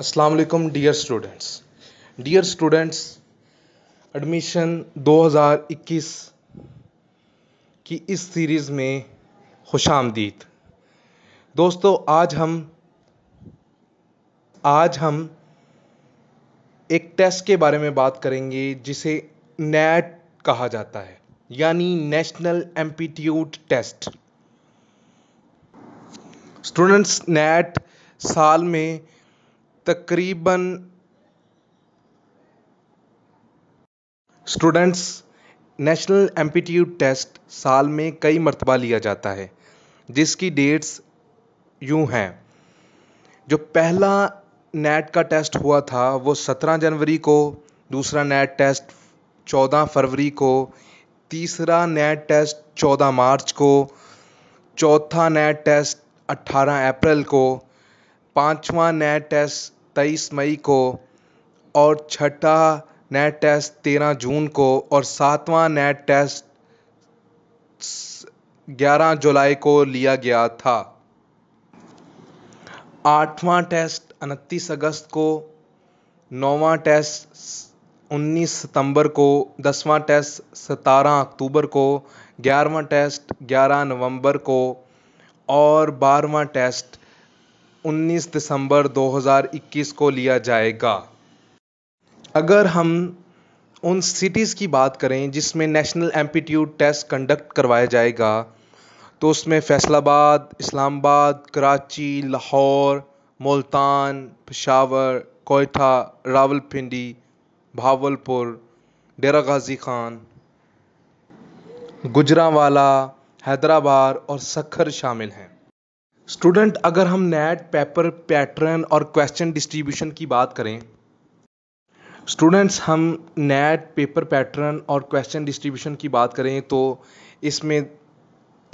अस्सलाम वालेकुम dear students dear students admission 2021 की इस सीरीज़ में खुश आमदीद दोस्तों आज हम आज हम एक टेस्ट के बारे में बात करेंगे जिसे नैट कहा जाता है यानी national aptitude test students NAT साल में तकरीबन स्टूडेंट्स नेशनल एम्पीट्यूड टेस्ट साल में कई मरतबा लिया जाता है जिसकी डेट्स यूं हैं जो पहला नेट का टेस्ट हुआ था वो सत्रह जनवरी को दूसरा नेट टेस्ट चौदह फरवरी को तीसरा नेट टेस्ट चौदह मार्च को चौथा नेट टेस्ट अट्ठारह अप्रैल को पाँचवा नया टेस्ट तेईस मई को और छठा नया टेस्ट तेरह जून को और सातवां नया टेस्ट ग्यारह जुलाई को लिया गया था आठवां टेस्ट उनतीस अगस्त को नौवां टेस्ट उन्नीस सितंबर को दसवां टेस्ट सतारह अक्टूबर को ग्यारहवा टेस्ट ग्यारह नवंबर को और बारहवा टेस्ट 19 दिसंबर 2021 को लिया जाएगा अगर हम उन सिटीज़ की बात करें जिसमें नेशनल एम्पीट्यूड टेस्ट कंडक्ट करवाया जाएगा तो उसमें फैसलाबाद इस्लामाबाद कराची लाहौर मुल्तान पेशावर कोयटा रावलपिंडी भावलपुर डेरा गाजी खान गुजरावाला हैदराबाद और सखर शामिल हैं स्टूडेंट अगर हम नेट पेपर पैटर्न और क्वेश्चन डिस्ट्रीब्यूशन की बात करें स्टूडेंट्स हम नेट पेपर पैटर्न और क्वेश्चन डिस्ट्रीब्यूशन की बात करें तो इसमें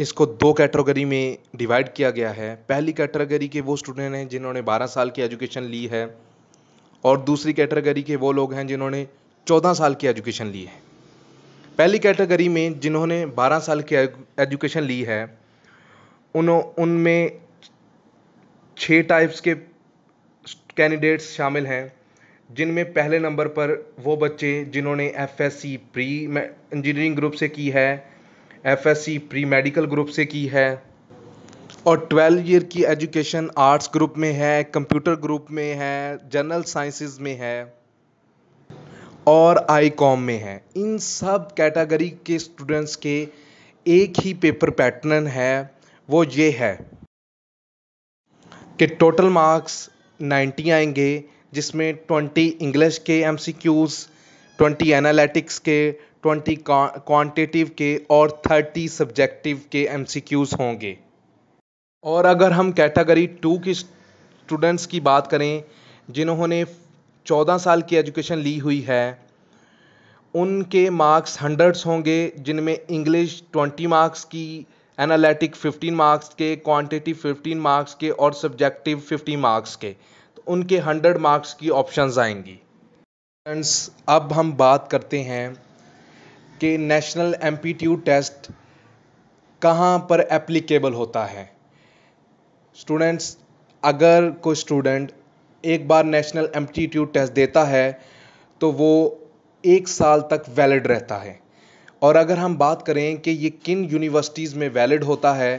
इसको दो कैटेगरी में डिवाइड किया गया है पहली कैटेगरी के वो स्टूडेंट हैं जिन्होंने 12 साल की एजुकेशन ली है और दूसरी कैटेगरी के वो लोग हैं जिन्होंने 14 साल की एजुकेशन ली है पहली कैटेगरी में जिन्होंने 12 साल की एजुकेशन ली है उन उनमें छः टाइप्स के कैंडिडेट्स शामिल हैं जिनमें पहले नंबर पर वो बच्चे जिन्होंने F S C pre engineering group से की है F S C pre medical group से की है और ट्वेल्व ईयर की एजुकेशन आर्ट्स ग्रुप में है कंप्यूटर ग्रुप में है जनरल साइंसेस में है और आई कॉम में है इन सब कैटेगरी के स्टूडेंट्स के एक ही पेपर पैटर्न है वो ये है के टोटल मार्क्स 90 आएंगे जिसमें 20 इंग्लिश के M C Qs twenty analytics के ट्वेंटी क्वांटिटिव के और थर्टी सब्जेक्टिव के एम होंगे और अगर हम कैटेगरी टू की स्टूडेंट्स की बात करें जिन्होंने चौदह साल की एजुकेशन ली हुई है उनके मार्क्स हंड्रेड्स होंगे जिनमें इंग्लिश ट्वेंटी मार्क्स की एनालिटिक 15 मार्क्स के क्वांटिटी 15 मार्क्स के और सब्जेक्टिव 50 मार्क्स के तो उनके 100 मार्क्स की ऑप्शंस आएंगी फ्रेंड्स अब हम बात करते हैं कि नेशनल एम्पीट्यूड टेस्ट कहाँ पर एप्लीकेबल होता है स्टूडेंट्स अगर कोई स्टूडेंट एक बार नेशनल एम्पटीट्यूड टेस्ट देता है तो वो एक साल तक वैलिड रहता है और अगर हम बात करें कि ये किन यूनिवर्सिटीज़ में वैलिड होता है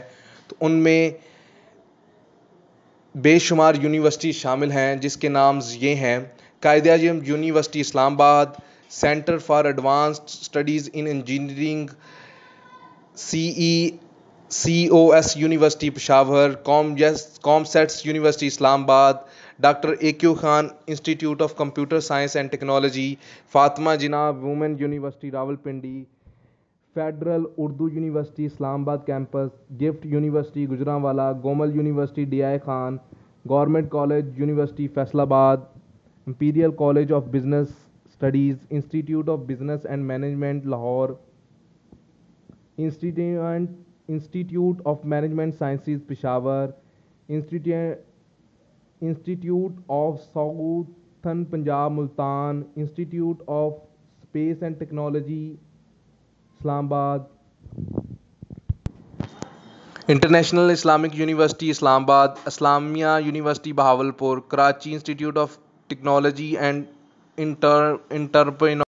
तो उनमें बेशुमार यूनिवर्सिटी शामिल हैं जिसके नाम्स ये हैं Quaid Azam university Islamabad centre for advanced studies in engineering C E C O S university Peshawar com COMSATS university Islamabad doctor A Q Khan institute of computer science and technology Fatima Jinnah women university Rawalpindi federal Urdu university Islamabad campus GIFT university Gujranwala Gomal university D I Khan government college university Faisalabad imperial college of business studies institute of business and management Lahore institute institute of management sciences Peshawar institute of southern Punjab Multan institute of space and technology Islamabad international Islamic university Islamabad Islamia university Bahawalpur Karachi institute of technology and inter entrepreneur